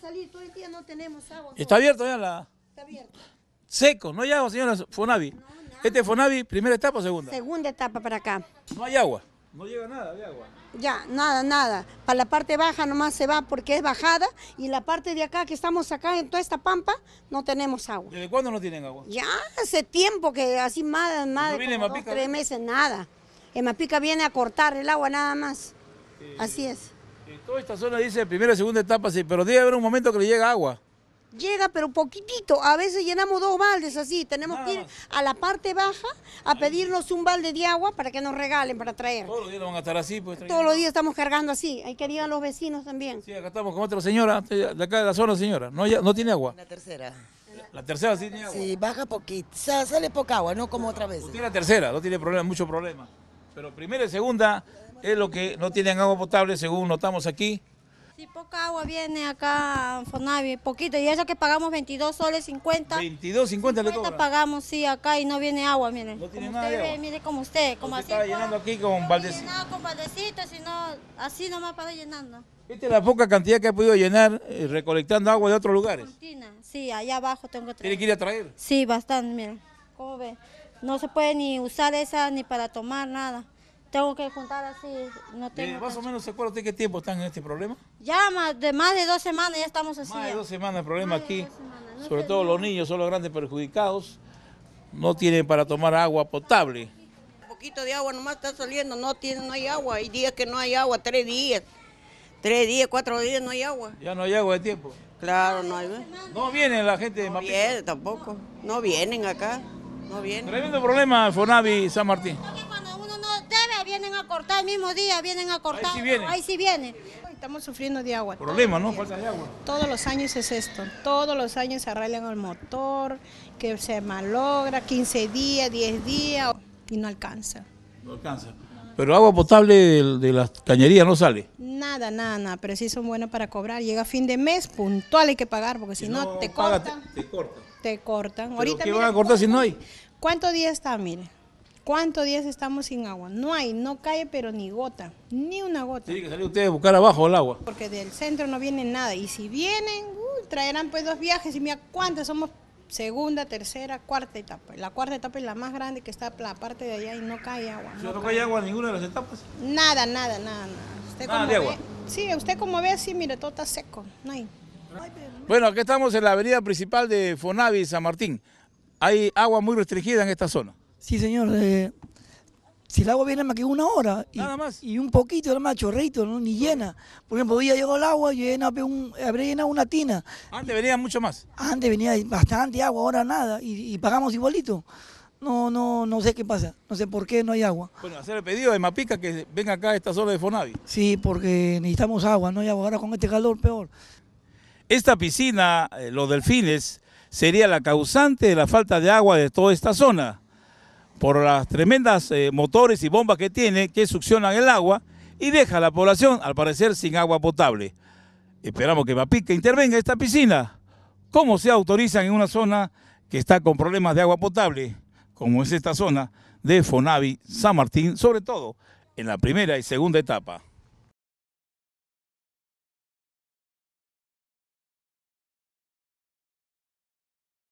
salir todo el día, no tenemos agua. ¿Está abierto ya la...? Está abierto. Seco, no hay agua, señora Fonavi. ¿Este Fonavi, primera etapa o segunda? Segunda etapa para acá. No hay agua. No llega nada de agua. Ya, nada, nada. Para la parte baja nomás se va porque es bajada y la parte de acá que estamos acá en toda esta pampa no tenemos agua. ¿Desde cuándo no tienen agua? Ya hace tiempo que así más, más tres meses, nada. En Mapica viene a cortar el agua nada más. Así es. Eh, toda esta zona dice primera y segunda etapa, sí, pero debe haber un momento que le llega agua. Llega, pero poquitito. A veces llenamos dos baldes así. Tenemos que ir a la parte baja a pedirnos un balde de agua para que nos regalen, para traer. Todos los días van a estar así. Pues, Todos los días estamos cargando así. Hay que a los vecinos también. Sí, acá estamos con otra señora, de acá de la zona, señora. No, ya, no tiene agua. La tercera. La tercera sí tiene agua. Sí, baja poquito. sale poca agua, no como otra vez. tiene la tercera, no tiene problema, mucho problema. Pero primera y segunda es lo que no tienen agua potable según notamos aquí. Sí, poca agua viene acá a Fonavi, poquito, y eso que pagamos 22 soles 50. 22, 50, 50 pagamos, sí, acá y no viene agua, miren. No tiene como nada usted ve, mire como usted, como así. Estaba llenando aquí con baldecitos. No con baldecitos, sino así nomás para llenando. Esta es la poca cantidad que ha podido llenar eh, recolectando agua de otros lugares. sí, allá abajo tengo que traer. ¿Tiene que ir a traer? Sí, bastante, miren, como ve. No se puede ni usar esa ni para tomar nada. Tengo que juntar así, no tengo... ¿Más o menos se acuerda usted qué tiempo están en este problema? Ya más de, más de dos semanas ya estamos así. Más de dos semanas el problema aquí. sobre todo los niños son los grandes perjudicados. No tienen para tomar agua potable. Un poquito de agua nomás está saliendo, no, tiene, no hay agua. Hay días que no hay agua, tres días. Tres días, cuatro días no hay agua. Ya no hay agua de tiempo. Claro, no hay. No viene la gente de No tampoco. No vienen acá. No vienen. Tremendo problema Fonavi San Martín vienen a cortar el mismo día, vienen a cortar. Ahí sí viene. Estamos sufriendo de agua. Problema, ¿no? Falta de agua. Todos los años es esto. Todos los años arreglan el motor, que se malogra, 15 días, 10 días, y no alcanza. No alcanza. Pero agua potable de, las cañerías no sale. Nada, nada, nada, pero sí son buenas para cobrar. Llega fin de mes, puntual hay que pagar, porque si, no, te cortan. Te, cortan. Te cortan. Ahorita, ¿Qué van a cortar si no hay? ¿Cuántos días está, mire? ¿Cuántos días estamos sin agua? No hay, no cae, pero ni gota, ni una gota. Tienen que salir ustedes a buscar abajo el agua. Porque del centro no viene nada. Y si vienen, traerán pues dos viajes. Y mira cuántas somos segunda, tercera, cuarta etapa. La cuarta etapa es la más grande que está la parte de allá y no cae agua. ¿No, no cae, agua en ninguna de las etapas? Nada, nada, nada, nada. Usted como ve, agua. Sí, usted como ve así, mire, todo está seco, no hay. Bueno, aquí estamos en la avenida principal de Fonavi, San Martín. Hay agua muy restringida en esta zona. Sí, señor. Eh, si el agua viene más que una hora. Y, Nada más. Y un poquito, más chorrito, ¿no? ni llena. Por ejemplo, hoy ya llegó el agua, y llena, llenado una tina. Antes venía mucho más. Antes venía bastante agua, ahora nada. Y, pagamos igualito. No, no, no sé qué pasa. No sé por qué no hay agua. Bueno, hacer el pedido de Mapica que venga acá a esta zona de Fonavi. Sí, porque necesitamos agua, no hay agua. Ahora con este calor peor. Esta piscina, eh, los delfines, sería la causante de la falta de agua de toda esta zona por las tremendas eh, motores y bombas que tiene que succionan el agua y deja a la población, al parecer, sin agua potable. Esperamos que Mapica intervenga esta piscina. ¿Cómo se autorizan en una zona que está con problemas de agua potable, como es esta zona de Fonavi San Martín, sobre todo en la primera y segunda etapa?